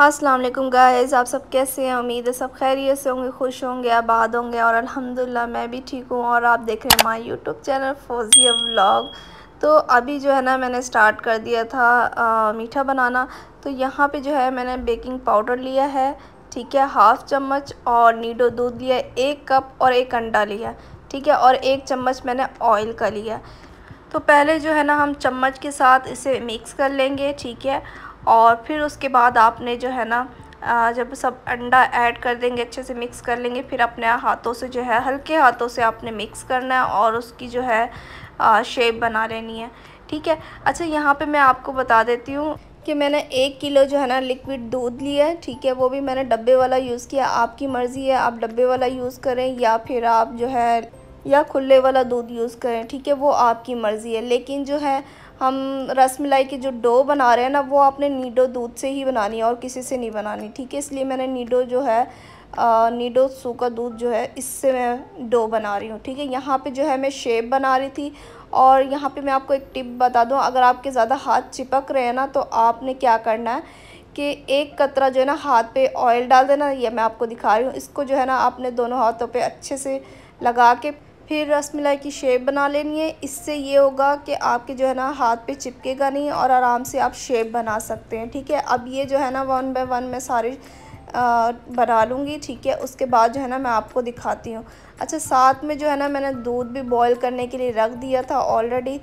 अस्सलाम वालेकुम गाइस आप सब कैसे हैं उम्मीद है सब खैरियत से होंगे खुश होंगे आबाद होंगे और अल्हम्दुलिल्लाह मैं भी ठीक हूँ और आप देख रहे हैं my YouTube channel Fauzia vlog तो अभी जो है ना मैंने स्टार्ट कर दिया था आ, मीठा बनाना तो यहाँ पे जो है मैंने बेकिंग पाउडर लिया है ठीक है हाफ़ चम्मच और नीडो दूध लिया एक कप और एक अंडा लिया ठीक है और एक चम्मच मैंने ऑयल का लिया तो पहले जो है ना हम चम्मच के साथ इसे मिक्स कर लेंगे ठीक है और फिर उसके बाद आपने जो है ना जब सब अंडा ऐड कर देंगे अच्छे से मिक्स कर लेंगे फिर अपने हाथों से जो है हल्के हाथों से आपने मिक्स करना है और उसकी जो है शेप बना लेनी है ठीक है अच्छा यहाँ पे मैं आपको बता देती हूँ कि मैंने एक किलो जो है ना लिक्विड दूध लिया है ठीक है वो भी मैंने डब्बे वाला यूज़ किया आपकी मर्ज़ी है आप डब्बे वाला यूज़ करें या फिर आप जो है या खुले वाला दूध यूज़ करें ठीक है वो आपकी मर्ज़ी है लेकिन जो है हम रस मलाई की जो डो बना रहे हैं ना वो आपने नीडो दूध से ही बनानी है और किसी से नहीं बनानी ठीक है इसलिए मैंने नीडो जो है नीडो सूखा दूध जो है इससे मैं डो बना रही हूँ ठीक है यहाँ पे जो है मैं शेप बना रही थी और यहाँ पे मैं आपको एक टिप बता दूँ अगर आपके ज़्यादा हाथ चिपक रहे हैं ना तो आपने क्या करना है कि एक कतरा जो है ना हाथ पे ऑयल डाल देना ये मैं आपको दिखा रही हूँ इसको जो है ना आपने दोनों हाथों पे अच्छे से लगा के फिर रस मलाई की शेप बना लेनी है इससे ये होगा कि आपके जो है ना हाथ पे चिपकेगा नहीं और आराम से आप शेप बना सकते हैं ठीक है अब ये जो है ना वन बाय वन मैं सारे बना लूँगी ठीक है उसके बाद जो है ना मैं आपको दिखाती हूँ अच्छा साथ में जो है ना मैंने दूध भी बॉयल करने के लिए रख दिया था ऑलरेडी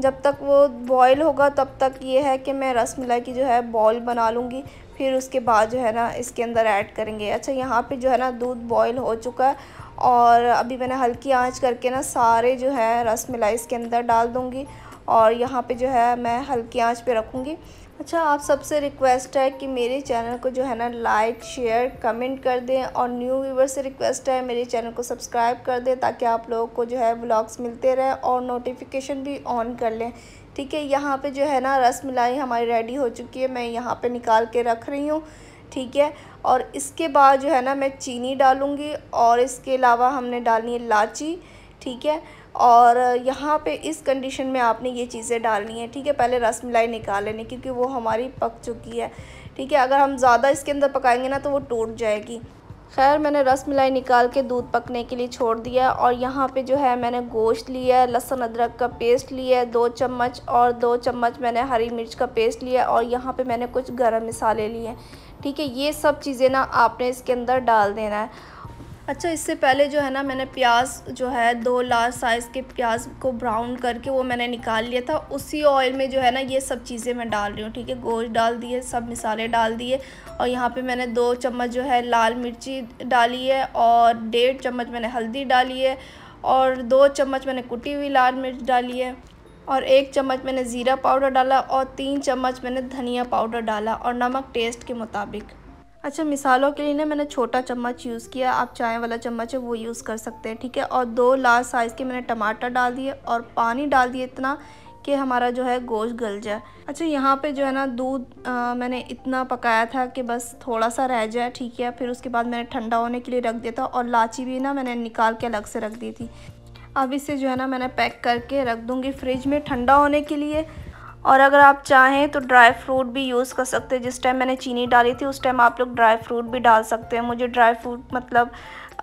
जब तक वो बॉयल होगा तब तक ये है कि मैं रस मलाई की जो है बॉयल बना लूँगी फिर उसके बाद जो है ना इसके अंदर ऐड करेंगे अच्छा यहाँ पे जो है ना दूध बॉयल हो चुका है और अभी मैंने हल्की आंच करके ना सारे जो है रस मिलाई इसके अंदर डाल दूँगी और यहाँ पे जो है मैं हल्की आंच पे रखूँगी अच्छा आप सबसे रिक्वेस्ट है कि मेरे चैनल को जो है ना लाइक शेयर कमेंट कर दें और न्यू व्यूवर से रिक्वेस्ट है मेरे चैनल को सब्सक्राइब कर दें ताकि आप लोगों को जो है ब्लॉग्स मिलते रहें और नोटिफिकेशन भी ऑन कर लें ठीक है यहाँ पे जो है ना रस मलाई हमारी रेडी हो चुकी है मैं यहाँ पे निकाल के रख रही हूँ ठीक है और इसके बाद जो है ना मैं चीनी डालूँगी और इसके अलावा हमने डालनी है इलाची ठीक है और यहाँ पे इस कंडीशन में आपने ये चीज़ें डालनी है ठीक है पहले रस मलाई निकाल लेनी क्योंकि वो हमारी पक चुकी है ठीक है अगर हम ज़्यादा इसके अंदर पकाएंगे ना तो वो टूट जाएगी खैर मैंने रस मलाई निकाल के दूध पकने के लिए छोड़ दिया और यहाँ पे जो है मैंने गोश्त लिया है लहसुन अदरक का पेस्ट लिया है दो चम्मच और दो चम्मच मैंने हरी मिर्च का पेस्ट लिया और यहाँ पर मैंने कुछ गर्म मसाले लिए हैं ठीक है ये सब चीज़ें ना आपने इसके अंदर डाल देना है अच्छा इससे पहले जो है ना मैंने प्याज जो है दो लार्ज साइज़ के प्याज को ब्राउन करके वो मैंने निकाल लिया था उसी ऑयल में जो है ना ये सब चीज़ें मैं डाल रही हूँ ठीक है गोश्त डाल दिए सब मिसाले डाल दिए और यहाँ पे मैंने दो चम्मच जो है लाल मिर्ची डाली है और डेढ़ चम्मच मैंने हल्दी डाली है और दो चम्मच मैंने कुटी हुई लाल मिर्च डाली है और एक चम्मच मैंने ज़ीरा पाउडर डाला और तीन चम्मच मैंने धनिया पाउडर डाला और नमक टेस्ट के मुताबिक अच्छा मिसालों के लिए ना मैंने छोटा चम्मच यूज़ किया आप चाय वाला चम्मच है वो यूज़ कर सकते हैं ठीक है और दो लार्ज साइज़ के मैंने टमाटर डाल दिए और पानी डाल दिए इतना कि हमारा जो है गोश्त गल जाए अच्छा यहाँ पे जो है ना दूध मैंने इतना पकाया था कि बस थोड़ा सा रह जाए ठीक है फिर उसके बाद मैंने ठंडा होने के लिए रख दिया था और लाची भी ना मैंने निकाल के अलग से रख दी थी अब इसे जो है ना मैंने पैक करके रख दूँगी फ्रिज में ठंडा होने के लिए और अगर आप चाहें तो ड्राई फ्रूट भी यूज़ कर सकते हैं जिस टाइम मैंने चीनी डाली थी उस टाइम आप लोग ड्राई फ्रूट भी डाल सकते हैं मुझे ड्राई फ्रूट मतलब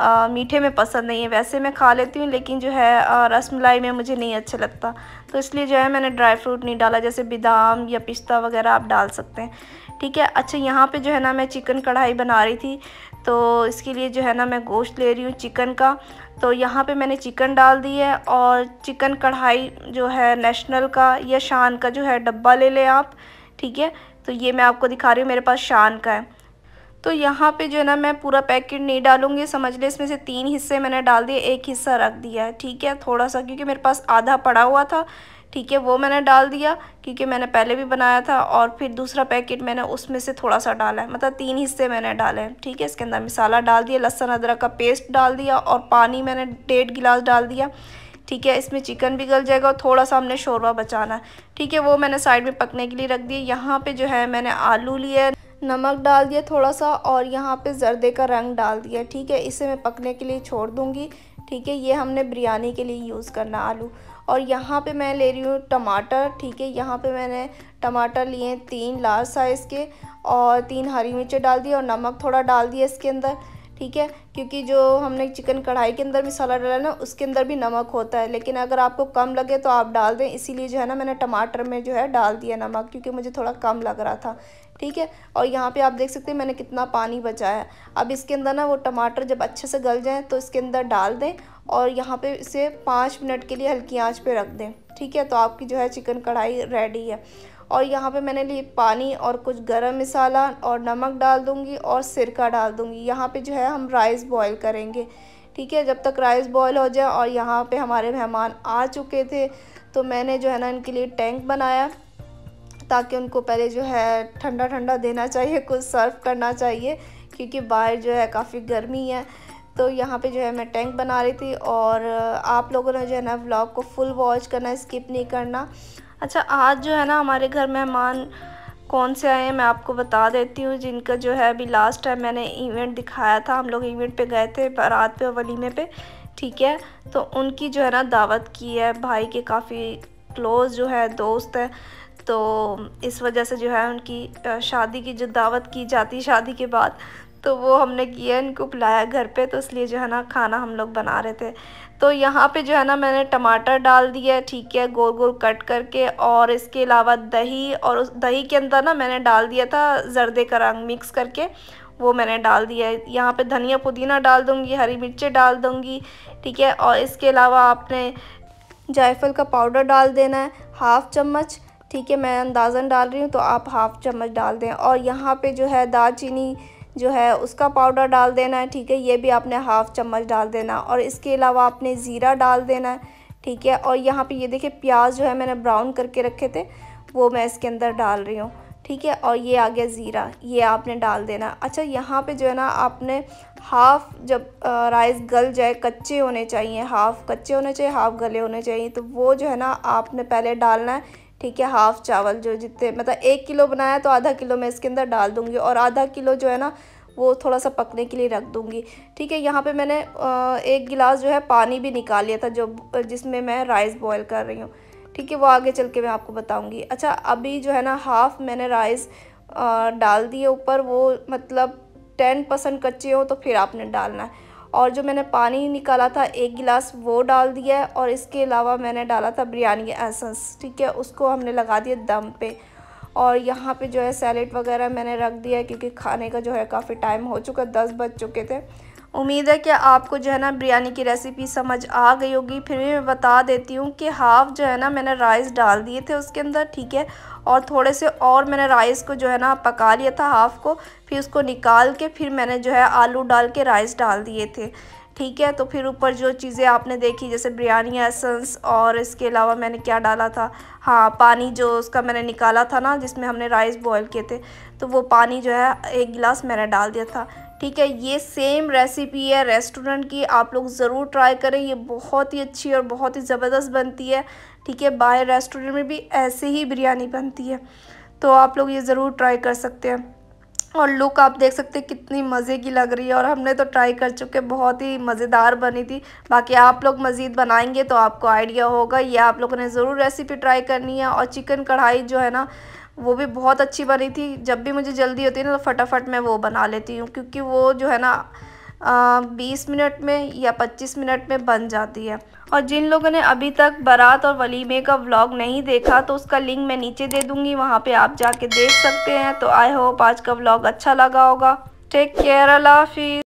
आ, मीठे में पसंद नहीं है वैसे मैं खा लेती हूँ लेकिन जो है रसमलाई में मुझे नहीं अच्छा लगता तो इसलिए जो है मैंने ड्राई फ्रूट नहीं डाला जैसे बादाम या पिस्ता वगैरह आप डाल सकते हैं ठीक है अच्छा यहाँ पे जो है ना मैं चिकन कढ़ाई बना रही थी तो इसके लिए जो है ना मैं गोश्त ले रही हूँ चिकन का तो यहाँ पे मैंने चिकन डाल दी है और चिकन कढ़ाई जो है नेशनल का या शान का जो है डब्बा ले लें आप ठीक है तो ये मैं आपको दिखा रही हूँ मेरे पास शान का है तो यहाँ पे जो है ना मैं पूरा पैकेट नहीं डालूंगी समझ लें इसमें से तीन हिस्से मैंने डाल दिए एक हिस्सा रख दिया है ठीक है थोड़ा सा क्योंकि मेरे पास आधा पड़ा हुआ था ठीक है वो मैंने डाल दिया क्योंकि मैंने पहले भी बनाया था और फिर दूसरा पैकेट मैंने उसमें से थोड़ा सा डाला है मतलब तीन हिस्से मैंने डाले हैं ठीक है इसके अंदर मिसाला डाल दिया लहसन अदरक का पेस्ट डाल दिया और पानी मैंने डेढ़ गिलास डाल दिया ठीक है इसमें चिकन भी गल जाएगा और थोड़ा सा हमने शोरबा बचाना है ठीक है वो मैंने साइड में पकने के लिए रख दिया यहाँ पे जो है मैंने आलू लिए नमक डाल दिया थोड़ा सा और यहाँ पे जर्दे का रंग डाल दिया ठीक है इसे मैं पकने के लिए छोड़ दूँगी ठीक है ये हमने बिरयानी के लिए यूज़ करना आलू और यहाँ पे मैं ले रही हूँ टमाटर ठीक है यहाँ पे मैंने टमाटर लिए तीन लार्ज साइज़ के और तीन हरी मिर्चें डाल दी और नमक थोड़ा डाल दिया इसके अंदर ठीक है क्योंकि जो हमने चिकन कढ़ाई के अंदर मसाला डाला ना उसके अंदर भी नमक होता है लेकिन अगर आपको कम लगे तो आप डाल दें इसीलिए जो है ना मैंने टमाटर में जो है डाल दिया नमक क्योंकि मुझे थोड़ा कम लग रहा था ठीक है और यहाँ पे आप देख सकते हैं मैंने कितना पानी बचाया है अब इसके अंदर ना वो टमाटर जब अच्छे से गल जाएँ तो इसके अंदर डाल दें और यहाँ पे इसे पाँच मिनट के लिए हल्की आंच पे रख दें ठीक है तो आपकी जो है चिकन कढ़ाई रेडी है और यहाँ पे मैंने लिए पानी और कुछ गरम मसाला और नमक डाल दूँगी और सिरका डाल दूँगी यहाँ पे जो है हम राइस बॉईल करेंगे ठीक है जब तक राइस बॉईल हो जाए और यहाँ पे हमारे मेहमान आ चुके थे तो मैंने जो है ना इनके लिए टैंक बनाया ताकि उनको पहले जो है ठंडा ठंडा देना चाहिए कुछ सर्व करना चाहिए क्योंकि बाहर जो है काफ़ी गर्मी है तो यहाँ पे जो है मैं टैंक बना रही थी और आप लोगों ने जो है ना व्लॉग को फुल वॉच करना स्किप नहीं करना अच्छा आज जो है ना हमारे घर मेहमान कौन से आए हैं मैं आपको बता देती हूँ जिनका जो है अभी लास्ट टाइम मैंने इवेंट दिखाया था हम लोग इवेंट पे गए थे बारात पे वलीमे पे ठीक है तो उनकी जो है ना दावत की है भाई के काफ़ी क्लोज़ जो है दोस्त है तो इस वजह से जो है उनकी शादी की जो दावत की जाती शादी के बाद तो वो हमने किया इनको बुलाया घर पे तो इसलिए जो है ना खाना हम लोग बना रहे थे तो यहाँ पे जो है ना मैंने टमाटर डाल दिया ठीक है गोल गोल कट करके और इसके अलावा दही और उस दही के अंदर ना मैंने डाल दिया था जर्दे का रंग मिक्स करके वो मैंने डाल दिया है यहाँ पे धनिया पुदीना डाल दूँगी हरी मिर्चें डाल दूँगी ठीक है और इसके अलावा आपने जायफल का पाउडर डाल देना है हाफ़ चम्मच ठीक है मैं अंदाज़न डाल रही हूँ तो आप हाफ़ चम्मच डाल दें और यहाँ पे जो है दालचीनी जो है उसका पाउडर डाल देना है ठीक है ये भी आपने हाफ़ चम्मच डाल देना और इसके अलावा आपने ज़ीरा डाल देना है ठीक है और यहाँ पे ये देखिए प्याज जो है मैंने ब्राउन करके रखे थे वो मैं इसके अंदर डाल रही हूँ ठीक है और ये आ गया ज़ीरा ये आपने डाल देना अच्छा यहाँ पे जो है ना आपने हाफ़ जब राइस गल जाए कच्चे होने चाहिए हाफ़ कच्चे होने चाहिए हाफ़ गले होने चाहिए तो वो जो है ना आपने पहले डालना है ठीक है हाफ़ चावल जो जितने मतलब एक किलो बनाया तो आधा किलो मैं इसके अंदर डाल दूँगी और आधा किलो जो है ना वो थोड़ा सा पकने के लिए रख दूँगी ठीक है यहाँ पे मैंने एक गिलास जो है पानी भी निकाल लिया था जो जिसमें मैं राइस बॉयल कर रही हूँ ठीक है वो आगे चल के मैं आपको बताऊँगी अच्छा अभी जो है ना हाफ़ मैंने राइस डाल दिए ऊपर वो मतलब टेन परसेंट कच्चे हो तो फिर आपने डालना है और जो मैंने पानी निकाला था एक गिलास वो डाल दिया और इसके अलावा मैंने डाला था बिरयानी एसेंस ठीक है उसको हमने लगा दिया दम पे और यहाँ पे जो है सैलेड वगैरह मैंने रख दिया क्योंकि खाने का जो है काफ़ी टाइम हो चुका दस बज चुके थे उम्मीद है कि आपको जो है ना बिरयानी की रेसिपी समझ आ गई होगी फिर भी मैं बता देती हूँ कि हाफ़ जो है ना मैंने राइस डाल दिए थे उसके अंदर ठीक है और थोड़े से और मैंने राइस को जो है ना पका लिया था हाफ़ को फिर उसको निकाल के फिर मैंने जो है आलू डाल के राइस डाल दिए थे ठीक है तो फिर ऊपर जो चीज़ें आपने देखी जैसे बिरयानी एसेंस और इसके अलावा मैंने क्या डाला था हाँ पानी जो उसका मैंने निकाला था ना जिसमें हमने राइस बॉयल किए थे तो वो पानी जो है एक गिलास मैंने डाल दिया था ठीक है ये सेम रेसिपी है रेस्टोरेंट की आप लोग ज़रूर ट्राई करें ये बहुत ही अच्छी और बहुत ही ज़बरदस्त बनती है ठीक है बाहर रेस्टोरेंट में भी ऐसे ही बिरयानी बनती है तो आप लोग ये ज़रूर ट्राई कर सकते हैं और लुक आप देख सकते हैं कितनी मज़े की लग रही है और हमने तो ट्राई कर चुके बहुत ही मज़ेदार बनी थी बाकी आप लोग मज़ीद बनाएंगे तो आपको आइडिया होगा ये आप लोगों ने ज़रूर रेसिपी ट्राई करनी है और चिकन कढ़ाई जो है ना वो भी बहुत अच्छी बनी थी जब भी मुझे जल्दी होती है ना तो फटाफट मैं वो बना लेती हूँ क्योंकि वो जो है ना बीस मिनट में या पच्चीस मिनट में बन जाती है और जिन लोगों ने अभी तक बारात और वलीमे का व्लॉग नहीं देखा तो उसका लिंक मैं नीचे दे दूँगी वहाँ पे आप जाके देख सकते हैं तो आई होप आज का व्लॉग अच्छा लगा होगा टेक केयर अल्लाह हाफिज़